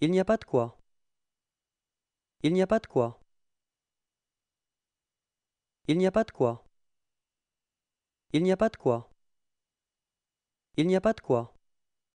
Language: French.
Il n'y a pas de quoi. Il n'y a pas de quoi. Il n'y a pas de quoi. Il n'y a pas de quoi. Il n'y a pas de quoi.